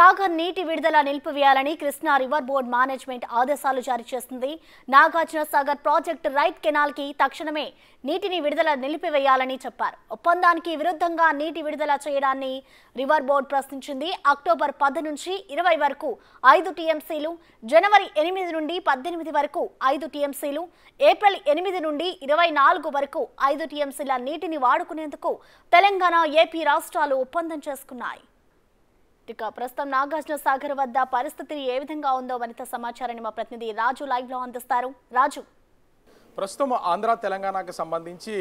సాగర్ నీటి విడుదల నిలిపివేయాలని కృష్ణా రివర్ బోర్డు మేనేజ్మెంట్ ఆదేశాలు జారీ చేసింది Nagarjuna Sagar project right canal కి తక్షణమే నీటిని విడుదల నిలిపివేయాలని చెప్పారు ఒప్పందానికి విరుద్ధంగా నీటి విడుదల చేయడాన్ని రివర్ బోర్డు ప్రశ్నించింది అక్టోబర్ పది నుంచి ఇరవై వరకు ఐదు టీఎంసీలు జనవరి ఎనిమిది నుండి పద్దెనిమిది వరకు ఐదు టీఎంసీలు ఏప్రిల్ ఎనిమిది నుండి ఇరవై నాలుగు వరకు ఐదు టీఎంసీల నీటిని వాడుకునేందుకు తెలంగాణ ఏపీ రాష్ట్రాలు ఒప్పందం చేసుకున్నాయి ఇక ప్రస్తుతం నాగార్జున సాగర్ వద్ద పరిస్థితి ఏ విధంగా ఉందో వనిత సమాచారాన్ని మా ప్రతినిధి రాజు లైవ్ లో అందిస్తారు రాజు ప్రస్తుతం ఆంధ్ర తెలంగాణకు సంబంధించి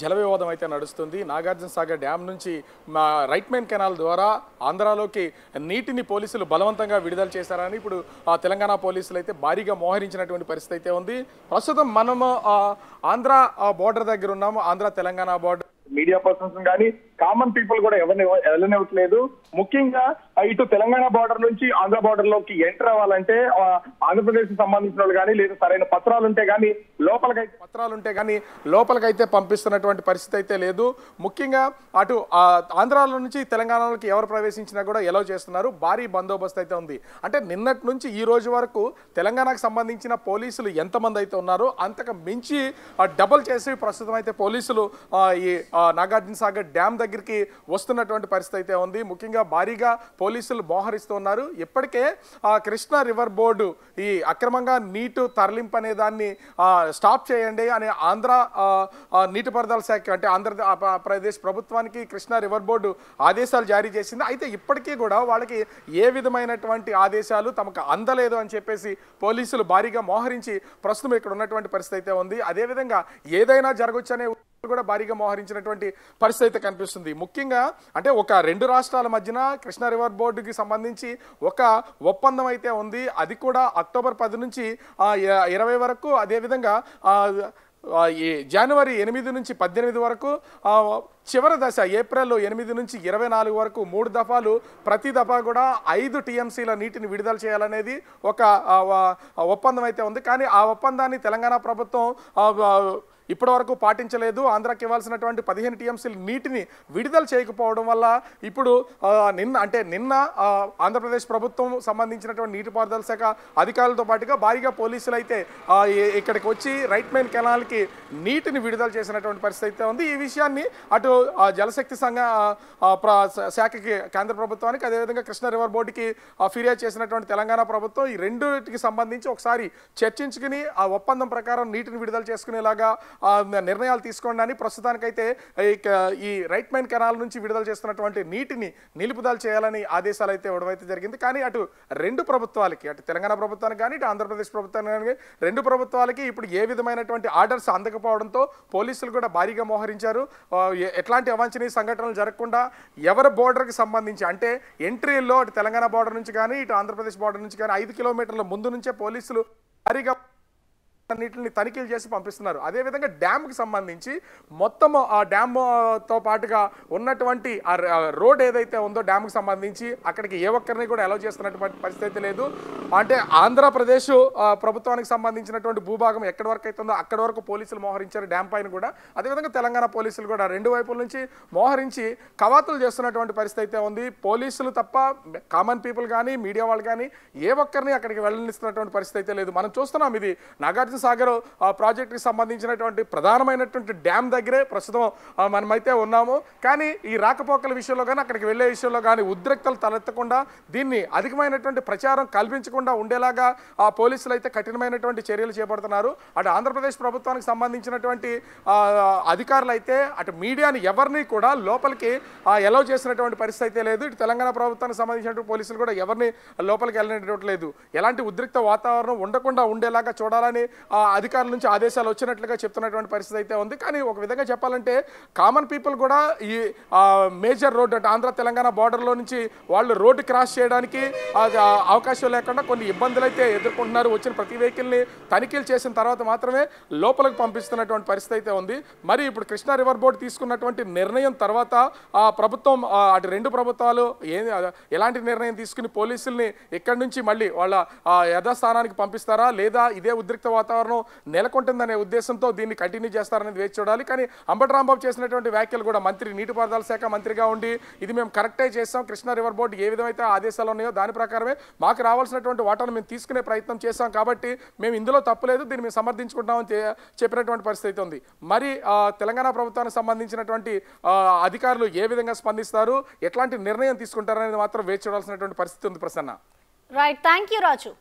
జల వివాదం అయితే నడుస్తుంది నాగార్జున సాగర్ డ్యామ్ నుంచి మా రైట్ మెయిన్ కెనాల్ ద్వారా ఆంధ్రాలోకి నీటిని పోలీసులు బలవంతంగా విడుదల చేశారని ఇప్పుడు తెలంగాణ పోలీసులు అయితే భారీగా మోహరించినటువంటి పరిస్థితి అయితే ఉంది ప్రస్తుతం మనము ఆంధ్ర బోర్డర్ దగ్గర ఉన్నాము Andhra Telangana border media persons కానీ కామన్ పీపుల్ కూడా ఎవరిని వెళ్ళనివ్వట్లేదు ముఖ్యంగా ఇటు తెలంగాణ బార్డర్ నుంచి ఆంధ్ర బార్డర్ లోకి ఎంటర్ అవ్వాలంటే ఆంధ్రప్రదేశ్ కి సంబంధించిన వాళ్ళు కానీ లేదా సరైన పత్రాలు ఉంటే కానీ లోపలికైతే పత్రాలు ఉంటే కానీ లోపలికైతే పంపిస్తున్నటువంటి పరిస్థితి అయితే లేదు ముఖ్యంగా అటు ఆంధ్రాలో నుంచి తెలంగాణలోకి ఎవరు ప్రవేశించినా కూడా ఎలా చేస్తున్నారు భారీ బందోబస్తు అయితే ఉంది అంటే నిన్నటి నుంచి ఈ రోజు వరకు తెలంగాణకు సంబంధించిన పోలీసులు ఎంతమంది అయితే ఉన్నారో అంతకు మించి డబుల్ చేసి ప్రస్తుతం అయితే పోలీసులు ఈ నాగార్జున సాగర్ డ్యామ్ దగ్గర దగ్గరికి వస్తున్నటువంటి పరిస్థితి అయితే ఉంది ముఖ్యంగా భారీగా పోలీసులు మోహరిస్తున్నారు ఇప్పటికే కృష్ణా రివర్ బోర్డు ఈ అక్రమంగా నీటు తరలింపు అనే దాన్ని స్టాప్ చేయండి అని ఆంధ్ర నీటిపారుదల శాఖ అంటే ఆంధ్రప్రదేశ్ ప్రభుత్వానికి కృష్ణా రివర్ బోర్డు ఆదేశాలు జారీ చేసింది అయితే ఇప్పటికీ కూడా వాళ్ళకి ఏ విధమైనటువంటి ఆదేశాలు తమకు అందలేదు అని చెప్పేసి పోలీసులు భారీగా మోహరించి ప్రస్తుతం ఇక్కడ ఉన్నటువంటి పరిస్థితి అయితే ఉంది అదేవిధంగా ఏదైనా అనే కూడా భారీగా మోహరించినటువంటి పరిస్థితి అయితే కనిపిస్తుంది ముఖ్యంగా అంటే ఒక రెండు రాష్ట్రాల మధ్యన కృష్ణా రివర్ బోర్డుకి సంబంధించి ఒక ఒప్పందం అయితే ఉంది అది కూడా అక్టోబర్ పది నుంచి ఇరవై వరకు అదేవిధంగా జనవరి ఎనిమిది నుంచి పద్దెనిమిది వరకు చివరి దశ ఏప్రిల్ ఎనిమిది నుంచి ఇరవై నాలుగు వరకు మూడు దఫాలు ప్రతి దఫా కూడా ఐదు టీఎంసీల నీటిని విడుదల చేయాలనేది ఒక ఒప్పందం అయితే ఉంది కానీ ఆ ఒప్పందాన్ని తెలంగాణ ప్రభుత్వం ఇప్పటివరకు పాటించలేదు ఆంధ్రాకి ఇవ్వాల్సినటువంటి పదిహేను టీఎంసీలు నీటిని విడుదల చేయకపోవడం వల్ల ఇప్పుడు నిన్న అంటే నిన్న ఆంధ్రప్రదేశ్ ప్రభుత్వం సంబంధించినటువంటి నీటిపారుదల శాఖ అధికారులతో పాటుగా భారీగా పోలీసులు అయితే ఇక్కడికి వచ్చి రైట్ మెయిన్ కెనాల్కి నీటిని విడుదల చేసినటువంటి పరిస్థితి ఉంది ఈ విషయాన్ని అటు జలశక్తి సంఘ శాఖకి కేంద్ర ప్రభుత్వానికి అదేవిధంగా కృష్ణ రివర్ బోర్డుకి ఫిర్యాదు చేసినటువంటి తెలంగాణ ప్రభుత్వం ఈ రెండుకి సంబంధించి ఒకసారి చర్చించుకుని ఆ ఒప్పందం ప్రకారం నీటిని విడుదల చేసుకునేలాగా నిర్ణయాలు తీసుకోవడానికి ప్రస్తుతానికైతే ఈ రైట్ మైన్ కెనాల్ నుంచి విడుదల చేస్తున్నటువంటి నీటిని నిలుపుదల చేయాలని ఆదేశాలు అయితే ఇవ్వడం జరిగింది కానీ అటు రెండు ప్రభుత్వాలకి అటు తెలంగాణ ప్రభుత్వానికి కానీ ఇటు ఆంధ్రప్రదేశ్ ప్రభుత్వానికి కానీ రెండు ప్రభుత్వాలకి ఇప్పుడు ఏ విధమైనటువంటి ఆర్డర్స్ అందకపోవడంతో పోలీసులు కూడా భారీగా మోహరించారు ఎట్లాంటి అవాంఛనీయ సంఘటనలు జరగకుండా ఎవరి బోర్డర్కి సంబంధించి అంటే ఎంట్రీల్లో అటు తెలంగాణ బోర్డర్ నుంచి కానీ ఇటు ఆంధ్రప్రదేశ్ బోర్డర్ నుంచి కానీ ఐదు కిలోమీటర్ల ముందు నుంచే పోలీసులు భారీగా నీటిని తనిఖీలు చేసి పంపిస్తున్నారు అదేవిధంగా డ్యామ్కి సంబంధించి మొత్తము ఆ డ్యామ్తో పాటుగా ఉన్నటువంటి ఆ రోడ్ ఏదైతే ఉందో డ్యామ్కి సంబంధించి అక్కడికి ఏ ఒక్కరిని కూడా అలౌ చేస్తున్నటువంటి పరిస్థితి లేదు అంటే ఆంధ్రప్రదేశ్ ప్రభుత్వానికి సంబంధించినటువంటి భూభాగం ఎక్కడి వరకు అవుతుందో అక్కడ వరకు పోలీసులు మోహరించారు డ్యామ్ పైన కూడా అదేవిధంగా తెలంగాణ పోలీసులు కూడా రెండు వైపుల నుంచి మోహరించి కవాతులు చేస్తున్నటువంటి పరిస్థితి అయితే ఉంది పోలీసులు తప్ప కామన్ పీపుల్ కానీ మీడియా వాళ్ళు కానీ ఏ ఒక్కరిని అక్కడికి వెళ్ళనిస్తున్నటువంటి పరిస్థితి అయితే లేదు మనం చూస్తున్నాం ఇది నాగార్జున సాగర్ ప్రాజెక్టుకి సంబంధించినటువంటి ప్రధానమైనటువంటి డ్యామ్ దగ్గరే ప్రస్తుతం మనమైతే ఉన్నాము కానీ ఈ రాకపోకల విషయంలో కానీ అక్కడికి వెళ్ళే విషయంలో కానీ ఉద్రిక్తలు తలెత్తకుండా దీన్ని అధికమైనటువంటి ప్రచారం కల్పించకుండా ఉండేలాగా ఆ పోలీసులు అయితే కఠినమైనటువంటి చర్యలు చేపడుతున్నారు అటు ఆంధ్రప్రదేశ్ ప్రభుత్వానికి సంబంధించినటువంటి అధికారులు అయితే అటు మీడియాని ఎవరిని కూడా లోపలికి ఎలో చేసినటువంటి పరిస్థితి అయితే లేదు ఇటు తెలంగాణ ప్రభుత్వానికి సంబంధించినటువంటి పోలీసులు కూడా ఎవరిని లోపలికి లేదు ఎలాంటి ఉద్రిక్త వాతావరణం ఉండకుండా ఉండేలాగా చూడాలని అధికారుల నుంచి ఆదేశాలు వచ్చినట్లుగా చెప్తున్నటువంటి పరిస్థితి అయితే ఉంది కానీ ఒక విధంగా చెప్పాలంటే కామన్ పీపుల్ కూడా ఈ మేజర్ రోడ్ అంటే ఆంధ్ర తెలంగాణ బార్డర్లో నుంచి వాళ్ళు రోడ్డు క్రాస్ చేయడానికి అవకాశం లేకుండా కొన్ని ఇబ్బందులు అయితే ఎదుర్కొంటున్నారు వచ్చిన ప్రతి వెహికల్ని తనిఖీలు చేసిన తర్వాత మాత్రమే లోపలికి పంపిస్తున్నటువంటి పరిస్థితి అయితే ఉంది మరి ఇప్పుడు కృష్ణా రివర్ బోర్డు తీసుకున్నటువంటి నిర్ణయం తర్వాత ఆ ప్రభుత్వం అటు రెండు ప్రభుత్వాలు ఏ ఎలాంటి నిర్ణయం తీసుకుని పోలీసుల్ని ఇక్కడి నుంచి మళ్ళీ వాళ్ళ యథాస్థానానికి పంపిస్తారా లేదా ఇదే ఉద్రిక్త వాతావరణం వాతావరణం నెలకొంటుందనే ఉద్దేశంతో దీన్ని కంటిన్యూ చేస్తారనేది వేచి చూడాలి కానీ అంబటి రాంబాబు చేసినటువంటి వ్యాఖ్యలు కూడా మంత్రి నీటిపారుదల శాఖ మంత్రిగా ఉండి ఇది మేము కరెక్టే చేస్తాం కృష్ణా రివర్ బోర్డు ఏ విధమైతే ఆదేశాలు ఉన్నాయో దాని ప్రకారమే మాకు రావాల్సినటువంటి వాటాను మేము తీసుకునే ప్రయత్నం చేస్తాం కాబట్టి మేము ఇందులో తప్పులేదు దీన్ని మేము సమర్థించుకుంటామని చెప్పినటువంటి పరిస్థితి ఉంది మరి తెలంగాణ ప్రభుత్వానికి సంబంధించినటువంటి అధికారులు ఏ విధంగా స్పందిస్తారు ఎట్లాంటి నిర్ణయం తీసుకుంటారనేది మాత్రం వేచి చూడాల్సినటువంటి పరిస్థితి ఉంది Prasanna right thank you Raju